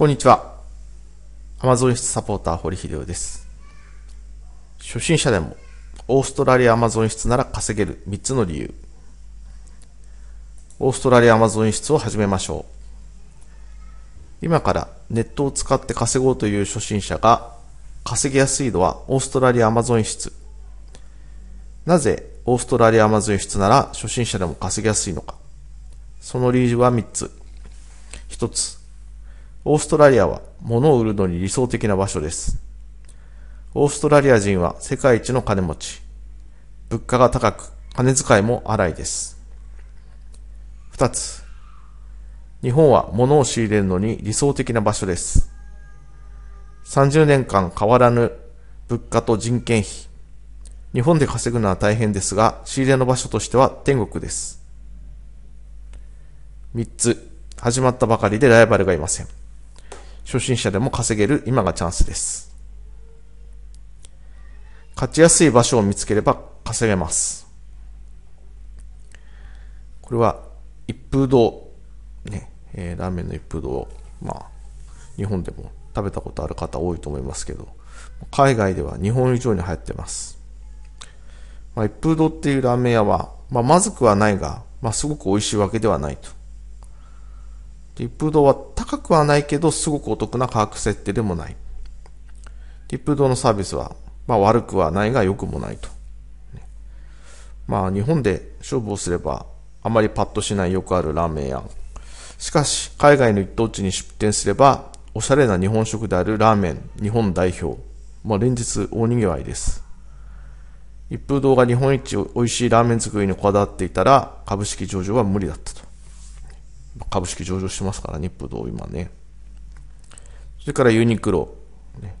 こんにちは。アマゾン室サポーター堀秀夫です。初心者でもオーストラリアアマゾン室なら稼げる3つの理由。オーストラリアアマゾン室を始めましょう。今からネットを使って稼ごうという初心者が稼ぎやすいのはオーストラリアアマゾン室。なぜオーストラリアアマゾン室なら初心者でも稼ぎやすいのか。その理由は3つ。1つ、オーストラリアは物を売るのに理想的な場所です。オーストラリア人は世界一の金持ち。物価が高く、金遣いも荒いです。二つ。日本は物を仕入れるのに理想的な場所です。30年間変わらぬ物価と人件費。日本で稼ぐのは大変ですが、仕入れの場所としては天国です。三つ、始まったばかりでライバルがいません。初心者でも稼げる今がチャンスです。勝ちやすい場所を見つければ稼げます。これは一風堂、ね、えー、ラーメンの一風堂、まあ、日本でも食べたことある方多いと思いますけど、海外では日本以上に流行ってます。まあ、一風堂っていうラーメン屋は、まあ、まずくはないが、まあ、すごく美味しいわけではないと。ティップドは高くはないけど、すごくお得な価格設定でもない。ティップドのサービスは、まあ悪くはないが良くもないと。まあ日本で勝負をすれば、あまりパッとしないよくあるラーメン屋。しかし、海外の一等地に出店すれば、おしゃれな日本食であるラーメン、日本代表。まあ連日大賑わいです。一風堂が日本一美味しいラーメン作りにこだわっていたら、株式上場は無理だったと。株式上場してますから、日プ同今ね。それからユニクロ。ね、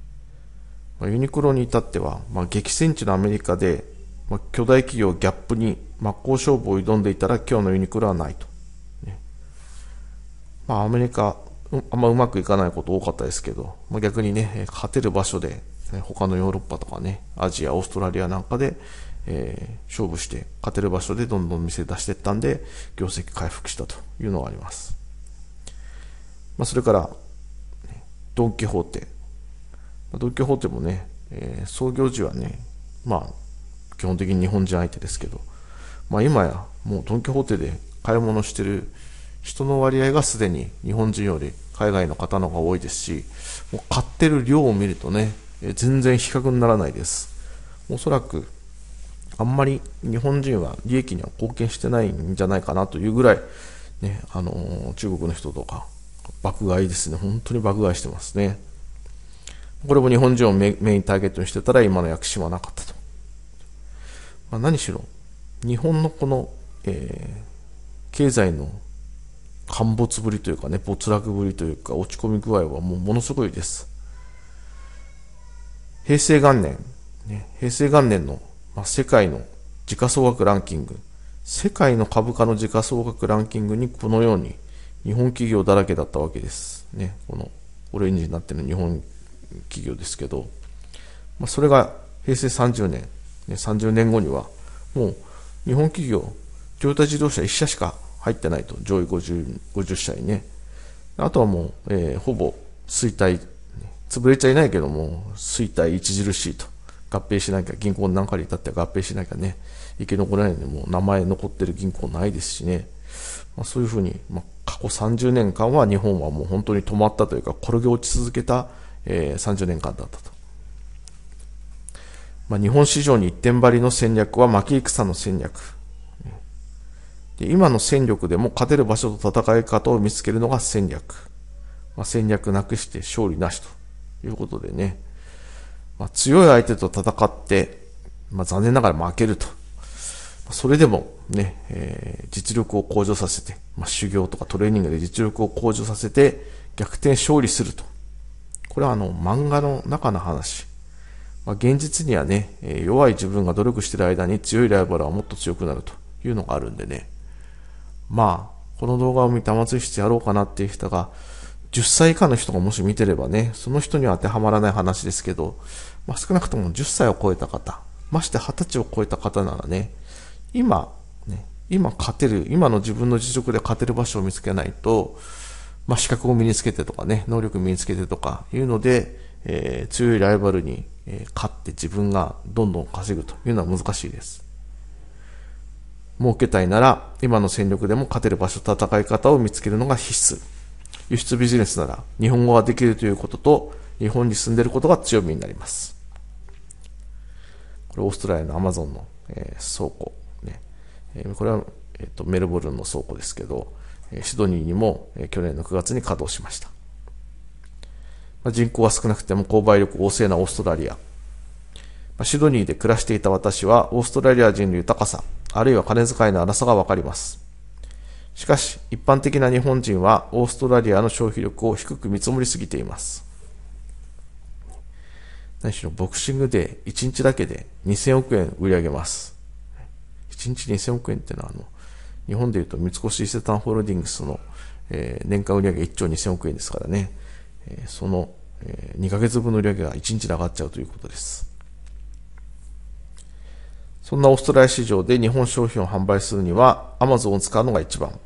ユニクロに至っては、まあ、激戦地のアメリカで、まあ、巨大企業ギャップに真っ向勝負を挑んでいたら今日のユニクロはないと。ね、まあ、アメリカ、あんまうまくいかないこと多かったですけど、まあ、逆にね、勝てる場所で、ね、他のヨーロッパとかね、アジア、オーストラリアなんかで、えー、勝負して勝てる場所でどんどん店出していったんで業績回復したというのがあります、まあ、それからドン・キホーテドン・キホーテもね、えー、創業時はねまあ基本的に日本人相手ですけど、まあ、今やもうドン・キホーテで買い物してる人の割合がすでに日本人より海外の方の方が多いですしもう買ってる量を見るとね、えー、全然比較にならないですおそらくあんまり日本人は利益には貢献してないんじゃないかなというぐらい、ね、あのー、中国の人とか、爆買いですね。本当に爆買いしてますね。これも日本人をメインターゲットにしてたら今の躍進はなかったと。まあ、何しろ、日本のこの、えー、経済の陥没ぶりというかね、没落ぶりというか、落ち込み具合はもうものすごいです。平成元年、ね、平成元年のあ、世界の時価総額ランキング、世界の株価の時価総額ランキングにこのように日本企業だらけだったわけです。ね、このオレンジになってる日本企業ですけど、まあ、それが平成30年、ね、30年後にはもう日本企業、トヨタ自動車1社しか入ってないと、上位 50, 50社にね。あとはもう、えー、ほぼ衰退、潰れちゃいないけども、衰退著しいと。合併しなきゃ、銀行んかに至って合併しなきゃね、生き残れないので、もう名前残ってる銀行ないですしね。まあ、そういうふうに、まあ、過去30年間は日本はもう本当に止まったというか、転げ落ち続けた、えー、30年間だったと。まあ、日本市場に一点張りの戦略は巻き戦の戦略。で今の戦力でも勝てる場所と戦い方を見つけるのが戦略。まあ、戦略なくして勝利なしということでね。まあ、強い相手と戦って、まあ、残念ながら負けると。それでもね、えー、実力を向上させて、まあ、修行とかトレーニングで実力を向上させて、逆転勝利すると。これはあの、漫画の中の話。まあ、現実にはね、え弱い自分が努力してる間に強いライバルはもっと強くなるというのがあるんでね。まあ、この動画を見て松井してやろうかなっていう人が、10歳以下の人がもし見てればね、その人には当てはまらない話ですけど、まあ、少なくとも10歳を超えた方、まして20歳を超えた方ならね、今、ね、今勝てる、今の自分の自力で勝てる場所を見つけないと、まあ、資格を身につけてとかね、能力身につけてとかいうので、えー、強いライバルに、え勝って自分がどんどん稼ぐというのは難しいです。儲けたいなら、今の戦力でも勝てる場所、戦い方を見つけるのが必須。輸出ビジネスなら日本語ができるということと日本に住んでいることが強みになります。これオーストラリアのアマゾンの、えー、倉庫、ねえー、これは、えーと、とメルボルンの倉庫ですけど、えー、シドニーにも、えー、去年の9月に稼働しました。まあ、人口は少なくても購買力旺盛なオーストラリア。まあ、シドニーで暮らしていた私はオーストラリア人の豊かさ、あるいは金遣いの荒さがわかります。しかし、一般的な日本人はオーストラリアの消費力を低く見積もりすぎています。何しろボクシングで1日だけで2000億円売り上げます。1日2000億円ってのは、あの、日本でいうと三越伊勢丹ホールディングスの、えー、年間売上1兆2000億円ですからね、えー、その、えー、2ヶ月分の売上が1日で上がっちゃうということです。そんなオーストラリア市場で日本商品を販売するにはアマゾンを使うのが一番。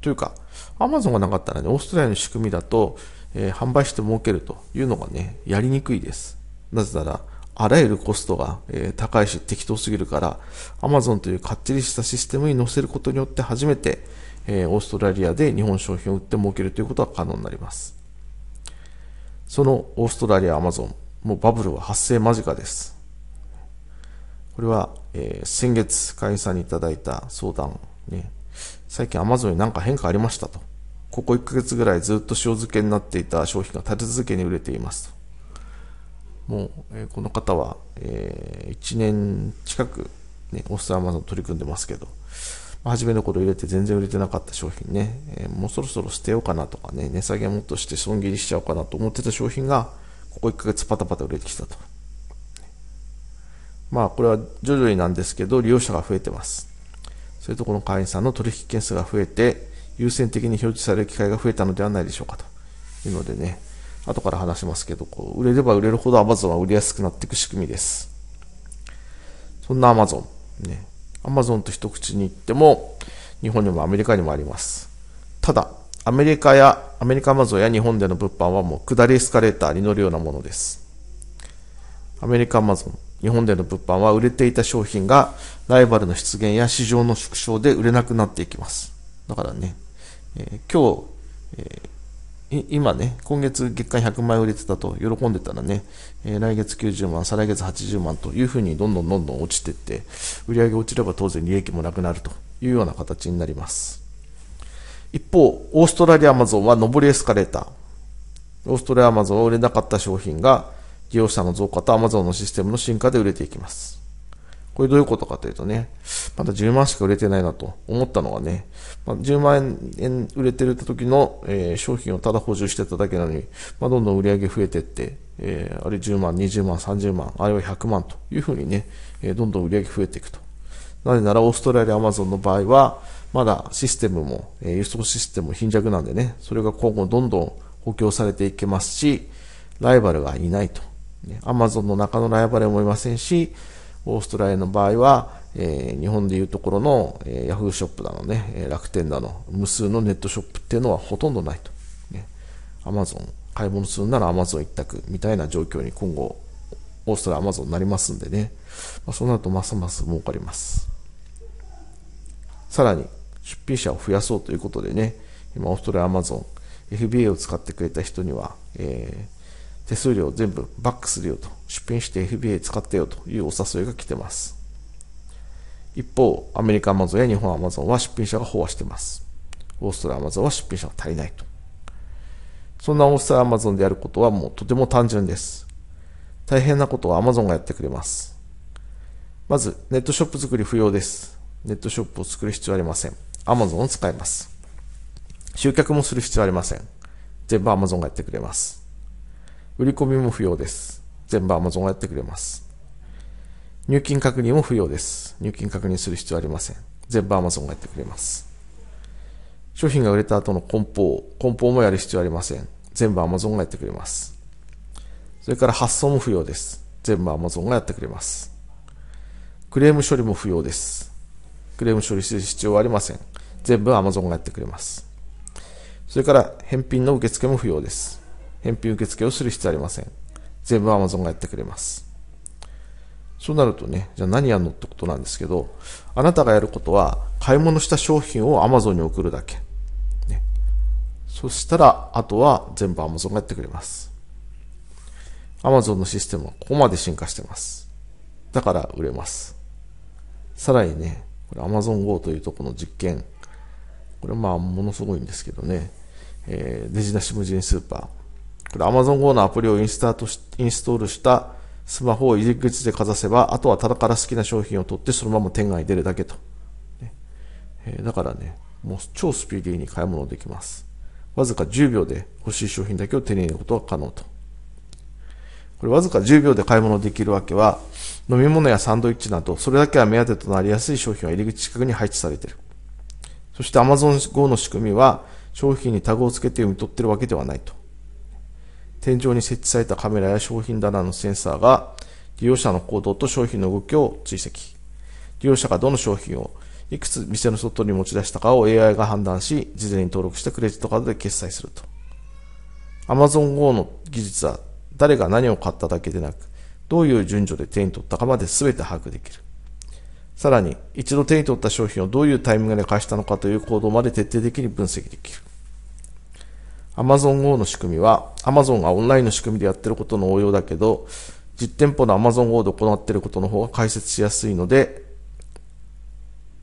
というか、アマゾンがなかったらね、オーストラリアの仕組みだと、えー、販売して儲けるというのがね、やりにくいです。なぜなら、あらゆるコストが、えー、高いし適当すぎるから、アマゾンというかっちりしたシステムに載せることによって初めて、えー、オーストラリアで日本商品を売って儲けるということが可能になります。そのオーストラリアアマゾン、もうバブルは発生間近です。これは、えー、先月会員さんにいただいた相談、ね、最近 Amazon に何か変化ありましたと。ここ1ヶ月ぐらいずっと塩漬けになっていた商品が立て続けに売れていますと。もう、えー、この方は、えー、1年近く、ね、オーストラマゾン取り組んでますけど、まあ、初めの頃入れて全然売れてなかった商品ね、えー、もうそろそろ捨てようかなとかね、値下げもっとして損切りしちゃおうかなと思ってた商品が、ここ1ヶ月パタパタ売れてきたと。まあ、これは徐々になんですけど、利用者が増えてます。それとこの会員さんの取引件数が増えて、優先的に表示される機会が増えたのではないでしょうかというのでね、後から話しますけど、こう売れれば売れるほどアマゾンは売りやすくなっていく仕組みです。そんなアマゾン、ね、アマゾンと一口に言っても、日本にもアメリカにもあります。ただ、アメリカや、アメリカアマゾンや日本での物販はもう下りエスカレーターに乗るようなものです。アメリカアマゾン、日本での物販は売れていた商品がライバルの出現や市場の縮小で売れなくなっていきます。だからね、えー、今日、えー、今ね、今月月間100枚売れてたと喜んでたらね、えー、来月90万、再来月80万というふうにどんどんどんどん落ちていって、売り上げ落ちれば当然利益もなくなるというような形になります。一方、オーストラリアアマゾンは上りエスカレーター。オーストラリアアマゾンは売れなかった商品が利用者の増加と Amazon のシステムの進化で売れていきます。これどういうことかというとね、まだ10万しか売れてないなと思ったのはね、まあ、10万円売れてる時の、えー、商品をただ補充してただけなのに、まあ、どんどん売り上げ増えてって、えー、あれ10万、20万、30万、あれは100万というふうにね、えー、どんどん売り上げ増えていくと。なぜならオーストラリア、アマゾンの場合は、まだシステムも、えー、輸送システムも貧弱なんでね、それが今後どんどん補強されていけますし、ライバルがいないとね、アマゾンの中のライバルもいませんし、オーストラリアの場合は、えー、日本でいうところの、えー、ヤフーショップだのね、え楽天だの、無数のネットショップっていうのはほとんどないと。ね、アマゾン、買い物するならアマゾン一択みたいな状況に今後、オーストラリアアマゾンになりますんでね、まあ、そうなるとますます儲かります。さらに、出品者を増やそうということでね、今、オーストラリアアマゾン、FBA を使ってくれた人には、えー手数料全部バックするよと、出品して FBA 使ってよというお誘いが来てます。一方、アメリカ Amazon や日本アマゾンは出品者が飽和してます。オーストラリアアマゾンは出品者が足りないと。そんなオーストラリアアマゾンでやることはもうとても単純です。大変なことは Amazon がやってくれます。まず、ネットショップ作り不要です。ネットショップを作る必要ありません。Amazon を使います。集客もする必要ありません。全部 Amazon がやってくれます。売り込みも不要です。全部 Amazon がやってくれます。入金確認も不要です。入金確認する必要ありません。全部 Amazon がやってくれます。商品が売れた後の梱包、梱包もやる必要ありません。全部 Amazon がやってくれます。それから発送も不要です。全部 Amazon がやってくれます。クレーム処理も不要です。クレーム処理する必要はありません。全部 Amazon がやってくれます。それから返品の受付も不要です。返品受付をする必要ありません。全部 Amazon がやってくれます。そうなるとね、じゃあ何やるのってことなんですけど、あなたがやることは、買い物した商品を Amazon に送るだけ。ね、そしたら、あとは全部 Amazon がやってくれます。Amazon のシステムはここまで進化してます。だから売れます。さらにね、これ AmazonGo というとこの実験。これまあものすごいんですけどね、えー、デジナシ無人スーパー。これ Amazon Go のアプリをインスタートインストールしたスマホを入り口でかざせば、あとはただから好きな商品を取ってそのまま店外に出るだけと。ねえー、だからね、もう超スピーディーに買い物できます。わずか10秒で欲しい商品だけを手に入れることが可能と。これわずか10秒で買い物できるわけは、飲み物やサンドイッチなど、それだけは目当てとなりやすい商品は入り口近くに配置されている。そして Amazon Go の仕組みは、商品にタグをつけて読み取ってるわけではないと。天井に設置されたカメラや商品棚のセンサーが利用者の行動と商品の動きを追跡。利用者がどの商品をいくつ店の外に持ち出したかを AI が判断し、事前に登録してクレジットカードで決済すると。Amazon Go の技術は誰が何を買っただけでなく、どういう順序で手に取ったかまで全て把握できる。さらに、一度手に取った商品をどういうタイミングで返したのかという行動まで徹底的に分析できる。AmazonGo の仕組みは、Amazon がオンラインの仕組みでやってることの応用だけど、実店舗の AmazonGo で行っていることの方が解説しやすいので、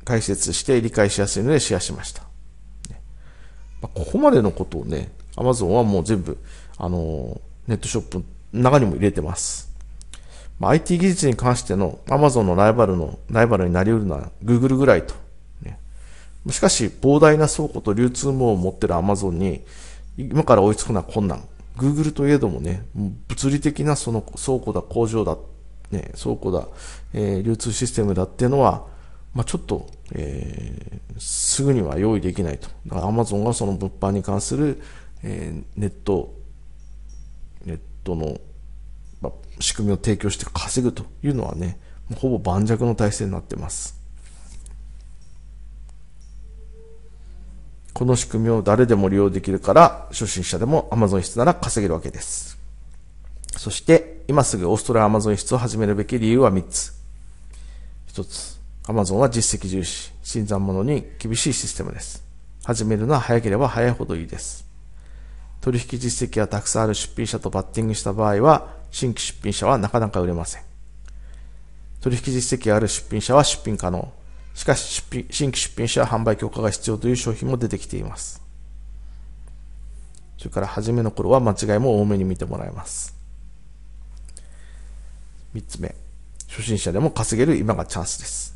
解説して理解しやすいのでシェアしました。ここまでのことをね、Amazon はもう全部、あの、ネットショップの中にも入れてます。まあ、IT 技術に関しての Amazon のライバルの、ライバルになり得るのは Google ぐらいと。ね、しかし、膨大な倉庫と流通網を持ってる Amazon に、今から追いつくのは困難。Google といえどもね、物理的なその倉庫だ、工場だ、ね、倉庫だ、えー、流通システムだっていうのは、まあ、ちょっと、えー、すぐには用意できないと。だから Amazon がその物販に関する、えー、ネット、ネットの、まあ、仕組みを提供して稼ぐというのはね、ほぼ盤石の体制になってます。この仕組みを誰でも利用できるから、初心者でも Amazon 室なら稼げるわけです。そして、今すぐオーストラリア Amazon 室を始めるべき理由は3つ。1つ、Amazon は実績重視、新参者に厳しいシステムです。始めるのは早ければ早いほどいいです。取引実績がたくさんある出品者とバッティングした場合は、新規出品者はなかなか売れません。取引実績がある出品者は出品可能。しかし出品、新規出品者は販売許可が必要という商品も出てきています。それから初めの頃は間違いも多めに見てもらいます。三つ目、初心者でも稼げる今がチャンスです。